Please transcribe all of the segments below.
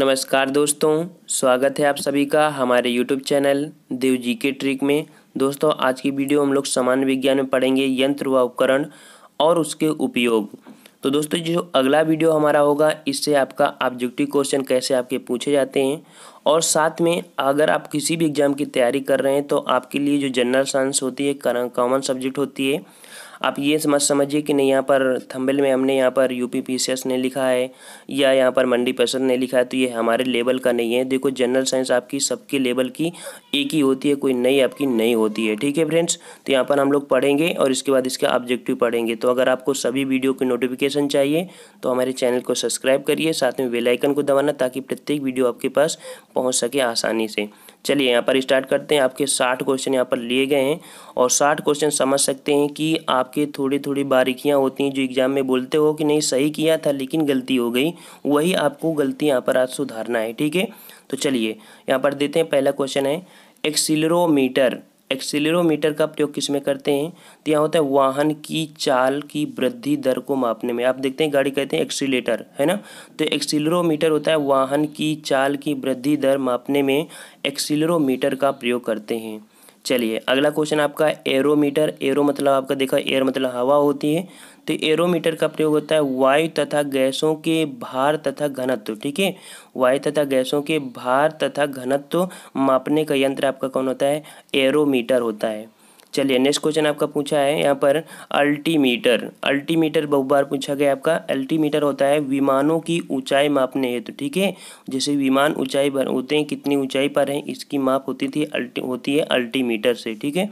नमस्कार दोस्तों स्वागत है आप सभी का हमारे यूट्यूब चैनल देव जी के ट्रिक में दोस्तों आज की वीडियो हम लोग सामान्य विज्ञान में पढ़ेंगे यंत्र व उपकरण और उसके उपयोग तो दोस्तों जो अगला वीडियो हमारा होगा इससे आपका ऑब्जेक्टिव क्वेश्चन कैसे आपके पूछे जाते हैं और साथ में अगर आप किसी भी एग्ज़ाम की तैयारी कर रहे हैं तो आपके लिए जो जनरल साइंस होती है कॉमन सब्जेक्ट होती है आप ये समझ समझिए कि नहीं यहाँ पर थंबेल में हमने यहाँ पर यू पी ने लिखा है या यहाँ पर मंडी पर्सन ने लिखा है तो ये हमारे लेवल का नहीं है देखो जनरल साइंस आपकी सबके लेवल की एक ही होती है कोई नई आपकी नई होती है ठीक है फ्रेंड्स तो यहाँ पर हम लोग पढ़ेंगे और इसके बाद इसका ऑब्जेक्टिव पढ़ेंगे तो अगर आपको सभी वीडियो की नोटिफिकेशन चाहिए तो हमारे चैनल को सब्सक्राइब करिए साथ में बेलाइकन को दबाना ताकि प्रत्येक वीडियो आपके पास पहुँच सके आसानी से चलिए यहाँ पर स्टार्ट करते हैं आपके साठ क्वेश्चन यहाँ पर लिए गए हैं और साठ क्वेश्चन समझ सकते हैं कि आपके थोड़ी थोड़ी बारीकियाँ होती हैं जो एग्ज़ाम में बोलते हो कि नहीं सही किया था लेकिन गलती हो गई वही आपको गलती यहाँ पर आज सुधारना है ठीक है तो चलिए यहाँ पर देते हैं पहला क्वेश्चन है एक्सिलरोमीटर एक्सेलेरोमीटर का प्रयोग किस में करते हैं तो यहाँ होता है वाहन की चाल की वृद्धि दर को मापने में आप देखते हैं गाड़ी कहते हैं एक्सीटर है ना तो एक्सीलरोमीटर होता है वाहन की चाल की वृद्धि दर मापने में एक्सीलरोमीटर का प्रयोग करते हैं चलिए अगला क्वेश्चन आपका एरोमीटर एरो मतलब आपका देखा एयर मतलब हवा होती है तो एरोमीटर का प्रयोग होता है वायु तथा गैसों के भार तथा घनत्व ठीक है वायु तथा गैसों के भार तथा घनत्व मापने का यंत्र आपका कौन होता है एरोमीटर होता है चलिए नेक्स्ट क्वेश्चन आपका पूछा है यहाँ पर अल्टीमीटर अल्टीमीटर बहुत बार पूछा गया आपका अल्टीमीटर होता है विमानों की ऊंचाई मापने हेतु ठीक है जैसे विमान ऊंचाई पर होते हैं कितनी ऊंचाई पर हैं इसकी माप होती थी अल्टी होती है अल्टीमीटर से ठीक है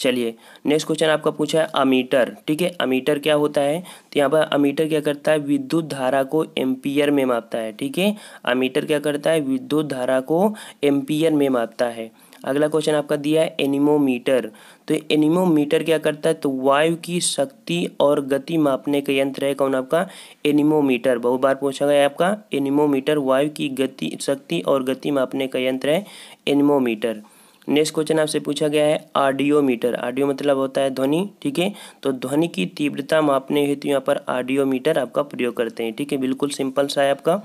चलिए नेक्स्ट क्वेश्चन आपका पूछा है अमीटर ठीक है अमीटर क्या होता है तो यहाँ पर अमीटर क्या करता है विद्युत धारा को एम्पियर में मापता है ठीक है अमीटर क्या करता है विद्युत धारा को एम्पियर में मापता है अगला क्वेश्चन आपका दिया है एनिमोमीटर तो एनिमोमीटर क्या करता है तो वायु की शक्ति और गति मापने का यंत्र है कौन आपका एनिमोमीटर बहुत बार पूछा गया है आपका एनिमोमीटर वायु की गति शक्ति और गति मापने का यंत्र है एनिमोमीटर नेक्स्ट क्वेश्चन आपसे पूछा गया है आर्डियोमीटर आर्डियो मतलब होता है ध्वनि ठीक है तो ध्वनि की तीव्रता मापने हेतु यहाँ पर आर्डियोमीटर आपका प्रयोग करते हैं ठीक है बिल्कुल सिंपल सा है आपका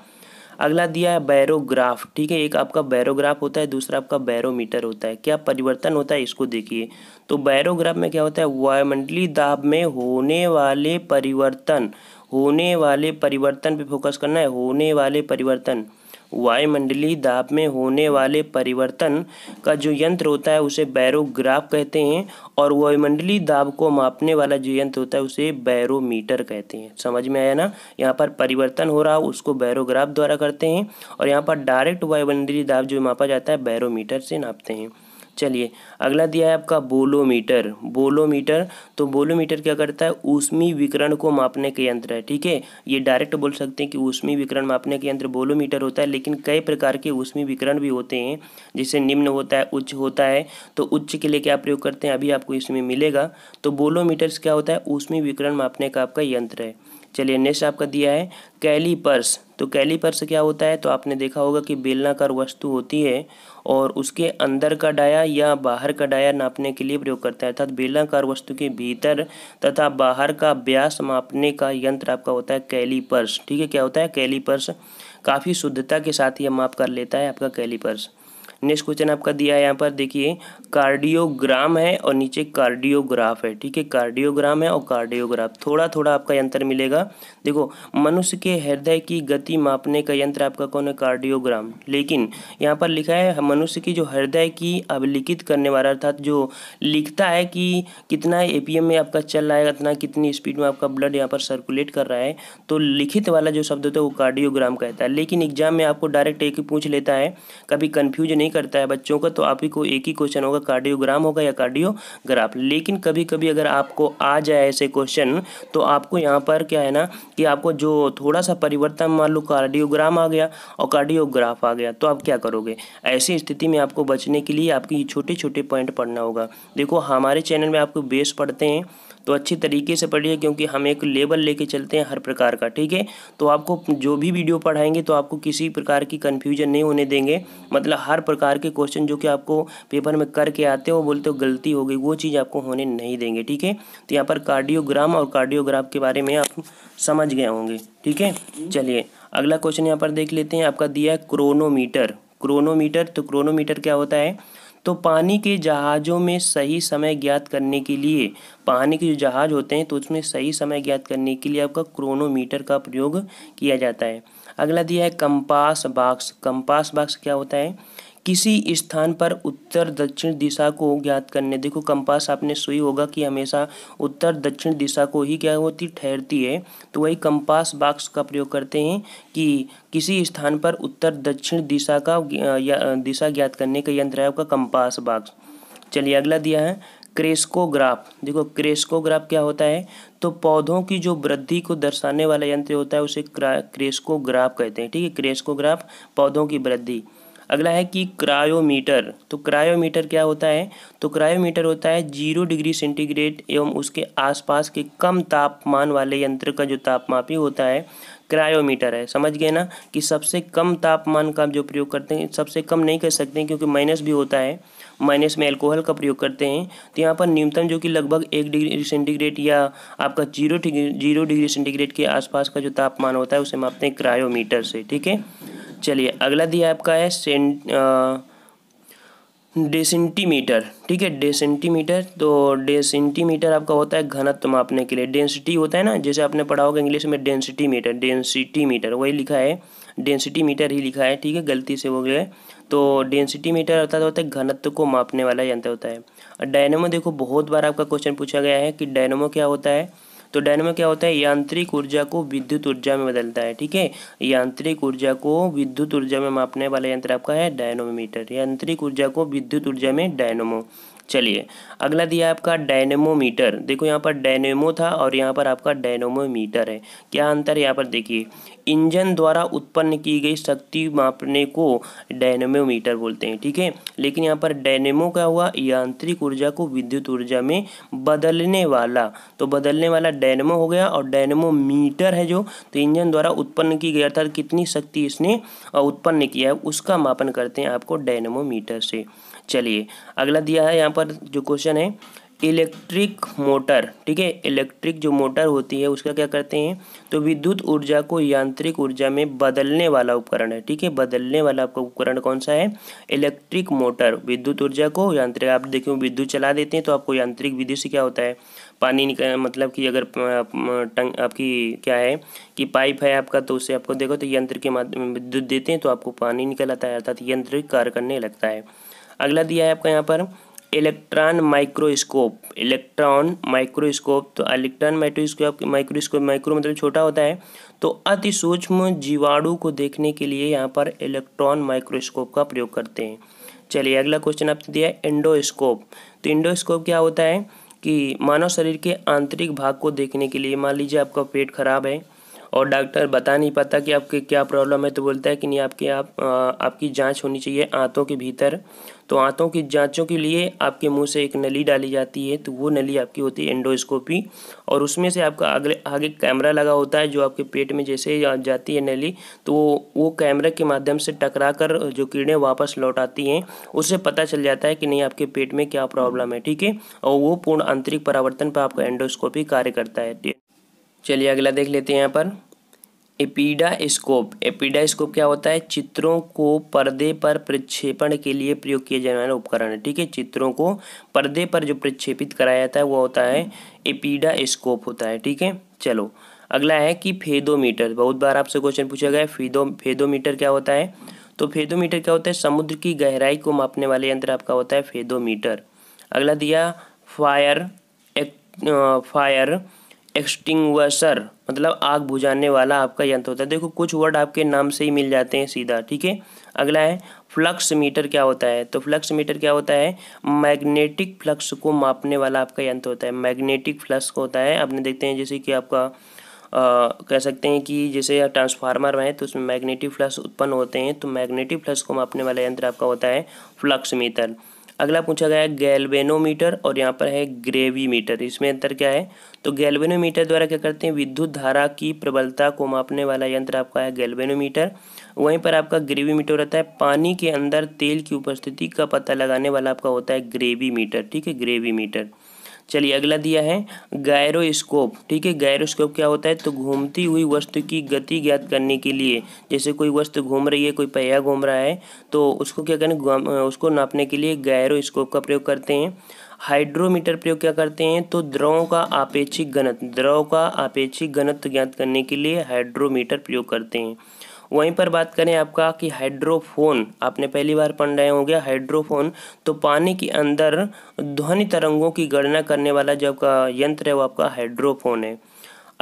अगला दिया है बैरोग्राफ ठीक है एक आपका बैरोग्राफ होता है दूसरा आपका बैरोमीटर होता है क्या परिवर्तन होता है इसको देखिए तो बैरोग्राफ में क्या होता है वायुमंडली दाब में होने वाले परिवर्तन होने वाले परिवर्तन पे फोकस करना है होने वाले परिवर्तन वायुमंडलीय दाब में होने वाले परिवर्तन का जो यंत्र होता है उसे बैरोग्राफ कहते हैं और वायुमंडलीय दाब को मापने वाला जो यंत्र होता है उसे बैरोमीटर कहते हैं समझ में आया ना यहाँ पर परिवर्तन हो रहा उसको बैरोग्राफ द्वारा करते हैं और यहाँ पर डायरेक्ट वायुमंडलीय दाब जो मापा जाता है बैरोमीटर से नापते हैं चलिए अगला दिया है आपका बोलोमीटर बोलोमीटर तो बोलोमीटर क्या करता है ऊष्मी विकरण को मापने का यंत्र है ठीक है ये डायरेक्ट बोल सकते हैं कि ऊष्मी विकरण मापने का यंत्र बोलोमीटर होता है लेकिन कई प्रकार के ऊष्मी विकरण भी होते हैं जैसे निम्न होता है उच्च होता है तो उच्च के लिए क्या प्रयोग करते हैं अभी आपको इसमें मिलेगा तो बोलोमीटर्स क्या होता है ऊष्मी विकरण मापने का आपका यंत्र है चलिए नेक्स्ट आपका दिया है कैलीपर्स तो कैलीपर्स क्या होता है तो आपने देखा होगा कि बेलनाकार वस्तु होती है और उसके अंदर का डाया या बाहर का डाया नापने के लिए प्रयोग करता है अर्थात बेलनाकार वस्तु के भीतर तथा बाहर का व्यास मापने का यंत्र आपका होता है कैलीपर्स ठीक है क्या होता है कैलीपर्स काफ़ी शुद्धता के साथ ही माप कर लेता है आपका कैलीपर्स नेक्स्ट क्वेश्चन आपका दिया है यहाँ पर देखिए कार्डियोग्राम है और नीचे कार्डियोग्राफ है ठीक है कार्डियोग्राम है और कार्डियोग्राफ थोड़ा थोड़ा आपका यंत्र मिलेगा देखो मनुष्य के हृदय की गति मापने का यंत्र आपका कौन है कार्डियोग्राम लेकिन यहाँ पर लिखा है मनुष्य की जो हृदय की अभिलिखित करने वाला अर्थात जो लिखता है कि कितना ए में आपका चल रहा है कितना कितनी स्पीड में आपका ब्लड यहाँ पर सर्कुलेट कर रहा है तो लिखित वाला जो शब्द होता है वो कार्डियोग्राम कहता है लेकिन एग्जाम में आपको डायरेक्ट एक पूछ लेता है कभी कन्फ्यूज नहीं नहीं करता है बच्चों का तो आप ही को एक ही क्वेश्चन होगा कार्डियोग्राम होगा या कार्डियोग्राफ लेकिन कभी कभी अगर आपको आ जाए ऐसे क्वेश्चन तो आपको यहाँ पर क्या है ना कि आपको जो थोड़ा सा परिवर्तन मान लो कार्डियोग्राम आ गया और कार्डियोग्राफ आ गया तो आप क्या करोगे ऐसी स्थिति में आपको बचने के लिए आपकी छोटे छोटे पॉइंट पढ़ना होगा देखो हमारे चैनल में आपको बेस पढ़ते हैं तो अच्छी तरीके से पढ़िए क्योंकि हम एक लेबल लेके चलते हैं हर प्रकार का ठीक है तो आपको जो भी वीडियो पढ़ाएंगे तो आपको किसी प्रकार की कन्फ्यूजन नहीं होने देंगे मतलब हर प्रकार के क्वेश्चन जो कि आपको पेपर में करके आते हो बोलते हो गलती हो गई वो चीज़ आपको होने नहीं देंगे ठीक है तो यहाँ पर कार्डियोग्राम और कार्डियोग्राफ के बारे में आप समझ गए होंगे ठीक है चलिए अगला क्वेश्चन यहाँ पर देख लेते हैं आपका दिया है क्रोनोमीटर क्रोनोमीटर तो क्रोनोमीटर क्या होता है तो पानी के जहाज़ों में सही समय ज्ञात करने के लिए पानी के जो जहाज़ होते हैं तो उसमें सही समय ज्ञात करने के लिए आपका क्रोनोमीटर का प्रयोग किया जाता है अगला दिया है कंपास बाक्स कंपास बाक्स क्या होता है किसी स्थान पर उत्तर दक्षिण दिशा को ज्ञात करने देखो कंपास आपने सुई होगा कि हमेशा उत्तर दक्षिण दिशा को ही क्या होती ठहरती है तो वही कंपास बॉक्स का प्रयोग करते हैं कि किसी स्थान पर उत्तर दक्षिण दिशा का दिशा ज्ञात करने का यंत्र है आपका कंपास बॉक्स चलिए अगला दिया है क्रेस्कोग्राफ देखो क्रेस्कोग्राफ क्या होता है तो पौधों की जो वृद्धि को दर्शाने वाला यंत्र होता है उसे क्रेस्कोग्राफ कहते हैं ठीक है क्रेस्कोग्राफ पौधों की वृद्धि अगला है कि क्रायोमीटर तो क्रायोमीटर क्या होता है तो क्रायोमीटर होता है जीरो डिग्री सेंटीग्रेड एवं उसके आसपास के कम तापमान वाले यंत्र का जो तापमापी होता है क्रायोमीटर है समझ गए ना कि सबसे कम तापमान का जो प्रयोग करते हैं सबसे कम नहीं कर सकते हैं क्योंकि माइनस भी होता है माइनस में अल्कोहल का प्रयोग करते हैं तो यहाँ पर न्यूनतम जो कि लगभग एक डिग्री सेंटीग्रेड या आपका जीरो जीरो डिग्री सेंटीग्रेड के आसपास का जो तापमान होता है उसे मापते हैं क्रायोमीटर से ठीक है चलिए अगला दिया आपका है सेंट आ, डेसेंटीमीटर ठीक है डेसेंटीमीटर तो डेसेंटीमीटर आपका होता है घनत्व मापने के लिए डेंसिटी होता है ना जैसे आपने पढ़ा होगा इंग्लिश में डेंसिटी मीटर डेंसिटी मीटर वही लिखा है डेंसिटी मीटर ही लिखा है ठीक है गलती से हो गया तो डेंसिटी मीटर अर्थात होता है घनत्व को मापने वाला यंत्र होता है और देखो बहुत बार आपका क्वेश्चन पूछा गया है कि डायनोमो क्या होता है तो डायनमो क्या होता है यांत्रिक ऊर्जा को विद्युत ऊर्जा में बदलता है ठीक है यांत्रिक ऊर्जा को विद्युत ऊर्जा में मापने वाला यंत्र आपका है डायनोमीटर यांत्रिक ऊर्जा को विद्युत ऊर्जा में डायनोमो चलिए अगला दिया आपका डायनेमोमीटर देखो यहाँ पर डायनेमो था और यहाँ पर आपका डायनेमोमीटर है क्या अंतर यहाँ पर देखिए इंजन द्वारा उत्पन्न की गई शक्ति मापने को डायनेमोमीटर बोलते हैं ठीक है लेकिन यहाँ पर डायनेमो क्या हुआ यांत्रिक ऊर्जा को विद्युत ऊर्जा में बदलने वाला तो बदलने वाला डायनेमो हो गया और डायनेमोमीटर है जो तो इंजन द्वारा उत्पन्न की गई अर्थात कितनी शक्ति इसने उत्पन्न किया है उसका मापन करते हैं आपको डायनेमोमीटर से चलिए अगला दिया है यहाँ पर जो क्वेश्चन है इलेक्ट्रिक मोटर ठीक है इलेक्ट्रिक जो मोटर होती है उसका क्या करते हैं तो विद्युत ऊर्जा को यांत्रिक ऊर्जा में बदलने वाला उपकरण है ठीक है बदलने वाला आपका उपकरण कौन सा है इलेक्ट्रिक मोटर विद्युत ऊर्जा को यांत्रिक आप देखिए विद्युत चला देते हैं तो आपको यांत्रिक विधि से क्या होता है पानी निकल मतलब कि अगर टंग आपकी क्या है कि पाइप है आपका तो उससे आपको देखो तो यंत्र के माध्यम विद्युत देते हैं तो आपको पानी निकल आता है अर्थात यंत्र कार्य करने लगता है अगला दिया है आपका यहाँ पर इलेक्ट्रॉन माइक्रोस्कोप इलेक्ट्रॉन माइक्रोस्कोप तो इलेक्ट्रॉन माइक्रोस्कोप माइक्रोस्कोप माइक्रो मतलब छोटा होता है तो अति सूक्ष्म जीवाणु को देखने के लिए यहाँ पर इलेक्ट्रॉन माइक्रोस्कोप का प्रयोग करते हैं चलिए अगला क्वेश्चन आपसे दिया है एंडोस्कोप तो इंडोस्कोप क्या होता है कि मानव शरीर के आंतरिक भाग को देखने के लिए मान लीजिए आपका पेट खराब है और डॉक्टर बता नहीं पाता कि आपके क्या प्रॉब्लम है तो बोलता है कि नहीं आपके आप आपकी जांच होनी चाहिए आंतों के भीतर तो आंतों की जांचों के लिए आपके मुंह से एक नली डाली जाती है तो वो नली आपकी होती है एंडोस्कोपी और उसमें से आपका अगले आगे कैमरा लगा होता है जो आपके पेट में जैसे जाती है नली तो वो वो कैमरे के माध्यम से टकरा कर जो कीड़े वापस लौट आती हैं उससे पता चल जाता है कि नहीं आपके पेट में क्या प्रॉब्लम है ठीक है और वो पूर्ण आंतरिक परावर्तन पर आपका एंडोस्कोपी कार्य करता है चलिए अगला देख लेते हैं यहाँ पर एपीडा स्कोप क्या होता है चित्रों को पर्दे पर प्रक्षेपण के लिए प्रयोग किया जाने वाला उपकरण है ठीक है चित्रों को पर्दे पर जो प्रक्षेपित कराया जाता है वो होता है स्कोप होता है ठीक है चलो अगला है कि फेदोमीटर बहुत बार आपसे क्वेश्चन पूछा गया है फेदो फेदोमीटर क्या होता है तो फेदोमीटर क्या होता है समुद्र की गहराई को मापने वाले यंत्र आपका होता है फेदोमीटर अगला दिया फायर एक, आ, फायर एक्सटिंगसर मतलब आग बुझाने वाला आपका यंत्र होता है देखो कुछ वर्ड आपके नाम से ही मिल जाते हैं सीधा ठीक है अगला है फ्लक्स मीटर क्या होता है तो फ्लक्स मीटर क्या होता है मैग्नेटिक फ्लक्स को मापने वाला आपका यंत्र होता है मैग्नेटिक फ्लक्स होता है आपने देखते हैं जैसे कि आपका आ, कह सकते हैं कि जैसे ट्रांसफार्मर है तो उसमें मैग्नेटिक फ्लक्स उत्पन्न होते हैं तो मैग्नेटिक फ्लक्स को मापने वाला यंत्र आपका होता है फ्लक्स मीटर अगला पूछा गया है गैल्वेनोमीटर और यहाँ पर है ग्रेवी मीटर इसमें अंतर क्या है तो गैल्वेनोमीटर द्वारा क्या करते हैं विद्युत धारा की प्रबलता को मापने वाला यंत्र आपका है गैल्वेनोमीटर वहीं पर आपका ग्रेवी मीटर रहता है पानी के अंदर तेल की उपस्थिति का पता लगाने वाला आपका होता है ग्रेवी मीटर ठीक है ग्रेवी मीटर चलिए अगला दिया है गायरोस्कोप ठीक है गायरोस्कोप क्या होता है तो घूमती हुई वस्तु की गति ज्ञात करने के लिए जैसे कोई वस्तु घूम रही है कोई पहिया घूम रहा है तो उसको क्या करें उसको नापने के लिए गायरोस्कोप का प्रयोग करते हैं हाइड्रोमीटर प्रयोग क्या करते हैं तो द्रवों का आपेक्षिक घनत्व द्रव का आपेक्षिक घनत्व ज्ञात करने के लिए हाइड्रोमीटर प्रयोग करते हैं वहीं पर बात करें आपका कि हाइड्रोफोन आपने पहली बार पढ़ रहे होंगे हाइड्रोफोन तो पानी के अंदर ध्वनि तरंगों की गणना करने वाला जो आपका यंत्र है वो आपका हाइड्रोफोन है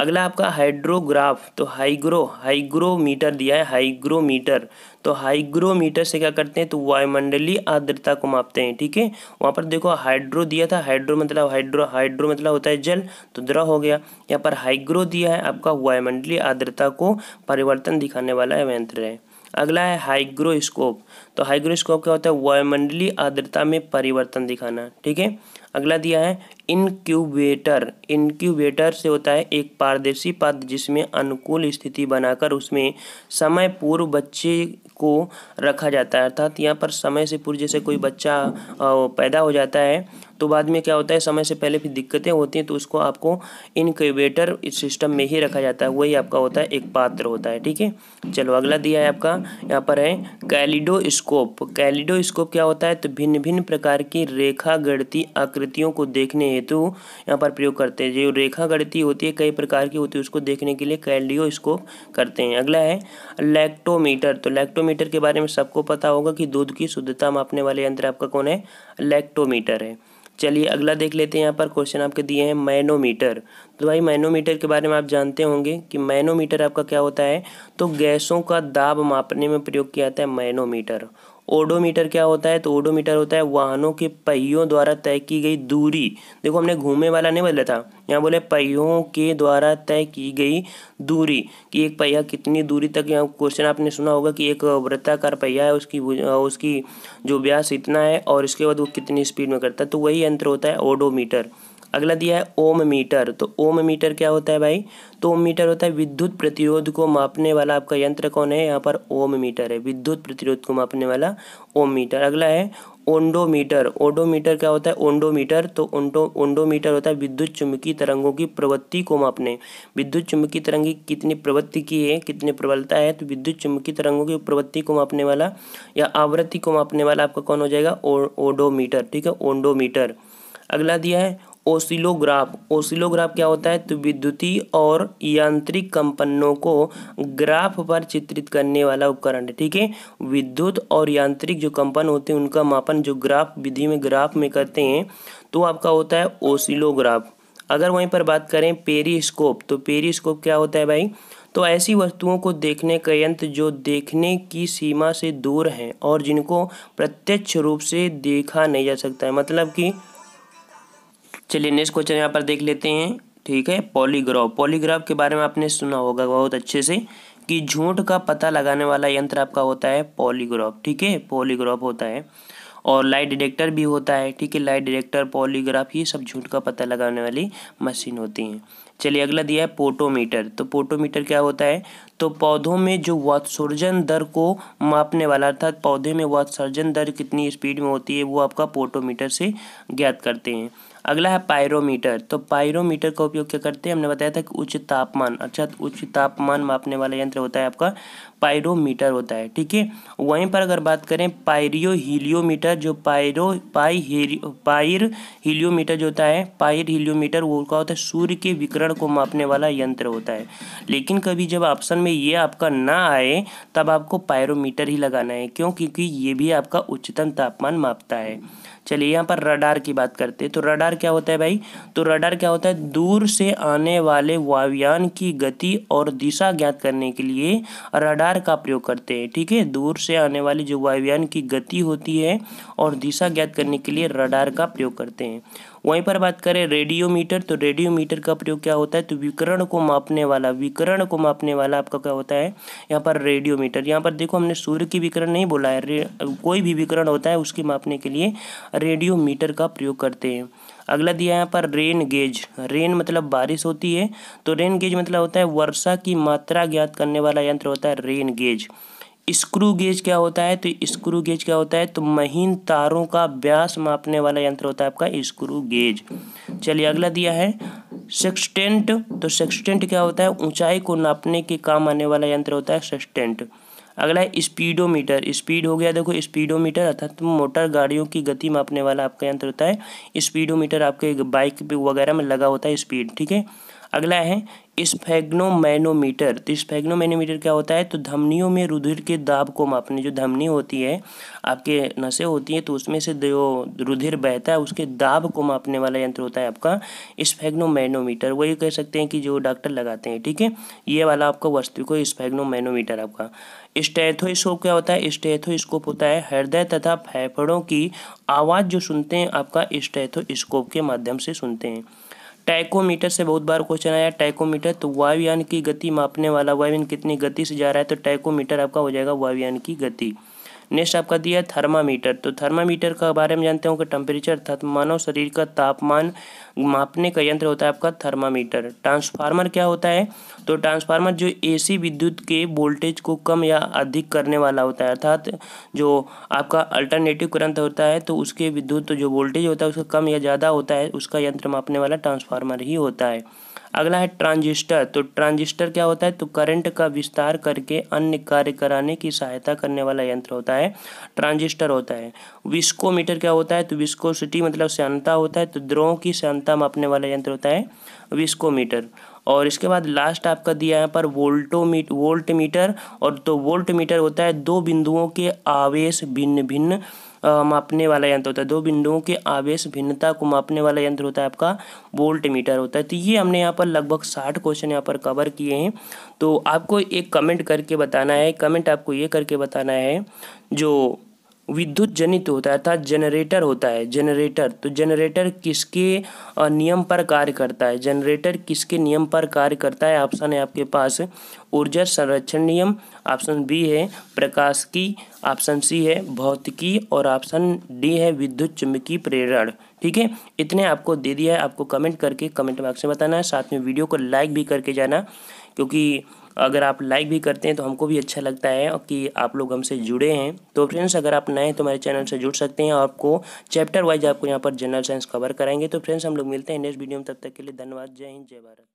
अगला आपका हाइड्रोग्राफ तो हाइग्रो हाइग्रोमीटर दिया है हाइग्रोमीटर तो हाइग्रोमीटर से क्या करते हैं तो वायुमंडलीय आर्द्रता को मापते हैं ठीक है वहाँ पर देखो हाइड्रो दिया था हाइड्रो मतलब हाइड्रो हाइड्रो मतलब होता है जल तो द्रव हो गया यहाँ पर हाइग्रो दिया है आपका वायुमंडलीय आर्द्रता को परिवर्तन दिखाने वाला है यंत्र है अगला है हाइग्रोस्कोप तो हाइग्रोस्कोप क्या होता है वायुमंडलीय आर्द्रता में परिवर्तन दिखाना ठीक है अगला दिया है इनक्यूबेटर इनक्यूबेटर से होता है एक पारदर्शी पद जिसमें अनुकूल स्थिति बनाकर उसमें समय पूर्व बच्चे को रखा जाता है अर्थात यहाँ पर समय से पूर्व जैसे कोई बच्चा पैदा हो जाता है तो बाद में क्या होता है समय से पहले फिर दिक्कतें होती हैं तो उसको आपको इनक्यूबेटर सिस्टम में ही रखा जाता है वही आपका होता है एक पात्र होता है ठीक है चलो अगला दिया है आपका यहाँ पर है कैलिडोस्कोप कैलिडोस्कोप क्या होता है तो भिन्न भिन्न प्रकार की रेखा आकृतियों को देखने हेतु यहाँ पर प्रयोग करते हैं जो रेखा होती है कई प्रकार की होती है उसको देखने के लिए कैलिडोस्कोप करते हैं अगला है लैक्टोमीटर तो लैक्टोमीटर के बारे में सबको पता होगा कि दूध की शुद्धता मापने वाले यंत्र आपका कौन है लैक्टोमीटर है चलिए अगला देख लेते हैं यहाँ पर क्वेश्चन आपके दिए हैं मैनोमीटर तो भाई मैनोमीटर के बारे में आप जानते होंगे कि मैनोमीटर आपका क्या होता है तो गैसों का दाब मापने में प्रयोग किया जाता है मैनोमीटर ओडोमीटर क्या होता है तो ओडोमीटर होता है वाहनों के पहियों द्वारा तय की गई दूरी देखो हमने घूमे वाला नहीं बदला था यहाँ बोले पहियों के द्वारा तय की गई दूरी कि एक पहिया कितनी दूरी तक यहाँ क्वेश्चन आपने सुना होगा कि एक वृत्ताकार पहिया है उसकी उसकी जो व्यास इतना है और इसके बाद वो कितनी स्पीड में करता है तो वही यंत्र होता है ओडोमीटर अगला दिया है ओम मीटर तो ओम मीटर क्या होता है भाई तो ओम मीटर होता है विद्युत प्रतिरोध को मापने वाला आपका यंत्र कौन है यहाँ पर ओम मीटर है विद्युत प्रतिरोध को मापने वाला ओम मीटर अगला है ओंडोमीटर ओडोमीटर क्या होता है ओंडोमीटर तो ओंडो ओंडोमीटर होता है विद्युत चुम्बकीय तरंगों की प्रवृत्ति को मापने विद्युत चुम्बकीय तरंग की कितनी प्रवृत्ति की है कितनी प्रबलता है तो विद्युत चुम्बकीय तरंगों की प्रवृत्ति को मापने वाला या आवृत्ति को मापने वाला आपका कौन हो जाएगा ओडोमीटर ठीक है ओंडोमीटर अगला दिया है ओसिलोग्राफ ओसिलोग्राफ क्या होता है तो विद्युतीय और यांत्रिक कंपनों को ग्राफ पर चित्रित करने वाला उपकरण है ठीक है विद्युत और यांत्रिक जो कंपन होते हैं उनका मापन जो ग्राफ विधि में ग्राफ में करते हैं तो आपका होता है ओसिलोग्राफ अगर वहीं पर बात करें पेरीस्कोप तो पेरीस्कोप क्या होता है भाई तो ऐसी वस्तुओं को देखने का यंत्र जो देखने की सीमा से दूर हैं और जिनको प्रत्यक्ष रूप से देखा नहीं जा सकता है मतलब कि चलिए नेक्स्ट क्वेश्चन यहाँ पर देख लेते हैं ठीक है पॉलीग्राफ पॉलीग्राफ के बारे में आपने सुना होगा बहुत अच्छे से कि झूठ का पता लगाने वाला यंत्र आपका होता है पॉलीग्राफ ठीक है पॉलीग्राफ होता है और लाइट डिटेक्टर भी होता है ठीक है लाइट डिटेक्टर पॉलीग्राफ ये सब झूठ का पता लगाने वाली मशीन होती हैं चलिए अगला दिया है पोटोमीटर तो पोटोमीटर क्या होता है तो पौधों में जो वात्सर्जन दर को मापने वाला अर्थात पौधे में वात्सर्जन दर कितनी स्पीड में होती है वो आपका पोटोमीटर से ज्ञात करते हैं अगला है पायरोमीटर तो पायरोमीटर का उपयोग क्या करते हैं हमने बताया था कि उच्च तापमान अर्थात उच्च तापमान मापने वाला यंत्र होता है आपका पायरोमीटर होता है ठीक है वहीं पर अगर बात करें पायरियो हीलियोमीटर जो पायरो पाई पायर हीलियोमीटर जो होता है पायर हीलियोमीटर वो क्या होता है सूर्य के विकरण को मापने वाला यंत्र होता है लेकिन कभी जब ऑप्शन में ये आपका ना आए तब आपको पायरोमीटर ही लगाना है क्यों क्योंकि ये भी आपका उच्चतम तापमान मापता है चलिए यहाँ पर रडार की बात करते हैं तो रडार क्या होता है भाई तो रडार क्या होता है दूर से आने वाले वायुयान की गति और दिशा ज्ञात करने के लिए रडार का प्रयोग करते हैं ठीक है दूर से आने वाली जो वायुयान की गति होती है और दिशा ज्ञात करने के लिए रडार का प्रयोग करते हैं वहीं पर बात करें रेडियोमीटर तो रेडियोमीटर का प्रयोग क्या होता है तो विकरण को मापने वाला विकरण को मापने वाला आपका क्या होता है यहाँ पर रेडियोमीटर यहाँ पर देखो हमने सूर्य की विकरण नहीं बोला है कोई भी विकरण होता है उसके मापने के लिए रेडियोमीटर का प्रयोग करते हैं अगला दिया यहाँ पर रेन गेज रेन मतलब बारिश होती है तो रेन गेज मतलब होता है वर्षा की मात्रा ज्ञात करने वाला यंत्र होता है रेन गेज स्क्रू गेज क्या होता है तो स्क्रू गेज क्या होता है तो महीन तारों का व्यास मापने वाला यंत्र होता है आपका स्क्रू गेज चलिए अगला दिया है सेक्सटेंट तो सेक्सटेंट क्या होता है ऊंचाई को नापने के काम आने वाला यंत्र होता है सेक्सटेंट अगला है स्पीडोमीटर स्पीड हो गया देखो स्पीडोमीटर अर्थात तो मोटर गाड़ियों की गति मापने वाला आपका यंत्र होता है स्पीडोमीटर आपके बाइक वगैरह में लगा होता है स्पीड ठीक है अगला है स्फेग्नोमैनोमीटर तो स्फेग्नोमैनोमीटर क्या होता है तो धमनियों में रुधिर के दाब को मापने जो धमनी होती है आपके नसें होती हैं तो उसमें से जो रुधिर बहता है उसके दाब को मापने वाला यंत्र होता है आपका स्फेग्नोमैनोमीटर वही कह सकते हैं कि जो डॉक्टर लगाते हैं ठीक है ये वाला आपका वस्तु को स्फेग्नोमैनोमीटर आपका स्टेथोस्कोप क्या होता है स्टेथोस्कोप होता है हृदय तथा फेफड़ों की आवाज़ जो सुनते हैं आपका स्टेथोस्कोप के माध्यम से सुनते हैं टाइकोमीटर से बहुत बार क्वेश्चन आया टैकोमीटर तो वायुयान की गति मापने वाला वायुयान कितनी गति से जा रहा है तो टाइकोमीटर आपका हो जाएगा वायुयान की गति नेक्स्ट आपका दिया है थर्मामीटर तो थर्मामीटर का बारे में जानते हो कि टेम्परेचर अर्थात मानव शरीर का तापमान मापने का यंत्र होता है आपका थर्मामीटर ट्रांसफार्मर क्या होता है तो ट्रांसफार्मर जो एसी विद्युत के वोल्टेज को कम या अधिक करने वाला होता है अर्थात जो आपका अल्टरनेटिव करंट होता है तो उसके विद्युत जो वोल्टेज होता है उसका कम या ज़्यादा होता है उसका यंत्र मापने वाला ट्रांसफार्मर ही होता है अगला है ट्रांजिस्टर तो ट्रांजिस्टर क्या होता है तो करंट का विस्तार करके अन्य कार्य कराने की सहायता करने वाला यंत्र होता है ट्रांजिस्टर होता है विस्कोमीटर क्या होता है तो विस्कोसिटी मतलब श्यानता होता है तो द्रोह की श्यानता मापने वाला यंत्र होता है विस्कोमीटर और इसके बाद लास्ट आपका दिया है पर वोल्टोमीट वोल्ट मीटर और तो वोल्ट मीटर होता है दो बिंदुओं के आवेश भिन्न भिन्न मापने वाला यंत्र होता है दो बिंदुओं के आवेश भिन्नता को मापने वाला यंत्र होता है आपका वोल्ट मीटर होता है तो ये हमने यहाँ पर लगभग साठ क्वेश्चन यहाँ पर कवर किए हैं तो आपको एक कमेंट करके बताना है कमेंट आपको ये करके बताना है जो विद्युत जनित होता है अर्थात जनरेटर होता है जनरेटर तो जनरेटर किसके नियम पर कार्य करता है जनरेटर किसके नियम पर कार्य करता है ऑप्शन है आपके पास ऊर्जा संरक्षण नियम ऑप्शन बी है प्रकाश की ऑप्शन सी है भौतिकी और ऑप्शन डी है विद्युत चुंबकीय प्रेरण ठीक है इतने आपको दे दिया है आपको कमेंट करके कमेंट बॉक्स में बताना है साथ में वीडियो को लाइक भी करके जाना क्योंकि अगर आप लाइक भी करते हैं तो हमको भी अच्छा लगता है कि आप लोग हमसे जुड़े हैं तो फ्रेंड्स अगर आप नए हैं तो हमारे चैनल से जुड़ सकते हैं और आपको चैप्टर वाइज आपको यहाँ पर जनरल साइंस कवर कराएंगे तो फ्रेंड्स हम लोग मिलते हैं नेक्स्ट वीडियो में तब तक के लिए धन्यवाद जय हिंद जय भारत